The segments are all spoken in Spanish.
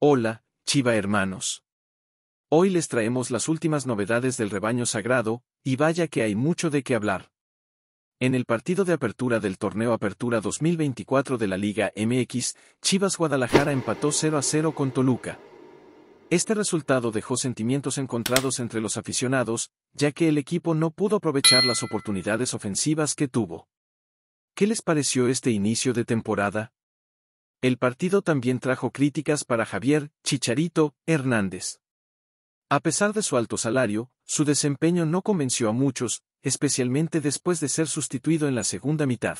Hola, Chiva hermanos. Hoy les traemos las últimas novedades del rebaño sagrado, y vaya que hay mucho de qué hablar. En el partido de apertura del torneo Apertura 2024 de la Liga MX, Chivas Guadalajara empató 0 a 0 con Toluca. Este resultado dejó sentimientos encontrados entre los aficionados, ya que el equipo no pudo aprovechar las oportunidades ofensivas que tuvo. ¿Qué les pareció este inicio de temporada? El partido también trajo críticas para Javier Chicharito Hernández. A pesar de su alto salario, su desempeño no convenció a muchos, especialmente después de ser sustituido en la segunda mitad.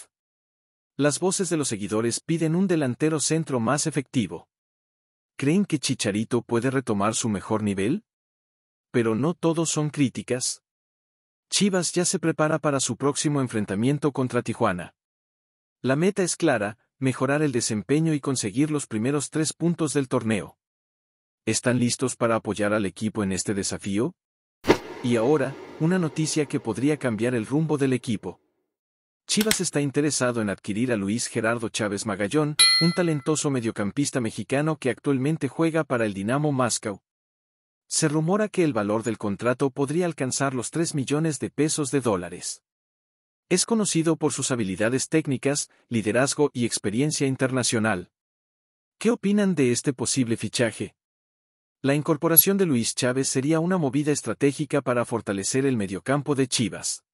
Las voces de los seguidores piden un delantero centro más efectivo. ¿Creen que Chicharito puede retomar su mejor nivel? Pero no todos son críticas. Chivas ya se prepara para su próximo enfrentamiento contra Tijuana. La meta es clara, mejorar el desempeño y conseguir los primeros tres puntos del torneo. ¿Están listos para apoyar al equipo en este desafío? Y ahora, una noticia que podría cambiar el rumbo del equipo. Chivas está interesado en adquirir a Luis Gerardo Chávez Magallón, un talentoso mediocampista mexicano que actualmente juega para el Dinamo Moscow. Se rumora que el valor del contrato podría alcanzar los 3 millones de pesos de dólares. Es conocido por sus habilidades técnicas, liderazgo y experiencia internacional. ¿Qué opinan de este posible fichaje? La incorporación de Luis Chávez sería una movida estratégica para fortalecer el mediocampo de Chivas.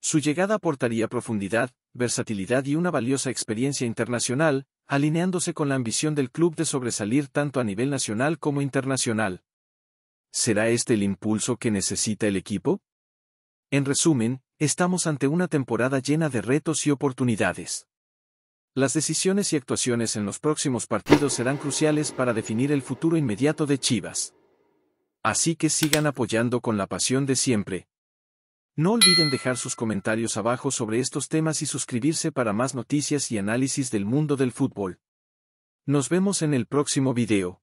Su llegada aportaría profundidad, versatilidad y una valiosa experiencia internacional, alineándose con la ambición del club de sobresalir tanto a nivel nacional como internacional. ¿Será este el impulso que necesita el equipo? En resumen, Estamos ante una temporada llena de retos y oportunidades. Las decisiones y actuaciones en los próximos partidos serán cruciales para definir el futuro inmediato de Chivas. Así que sigan apoyando con la pasión de siempre. No olviden dejar sus comentarios abajo sobre estos temas y suscribirse para más noticias y análisis del mundo del fútbol. Nos vemos en el próximo video.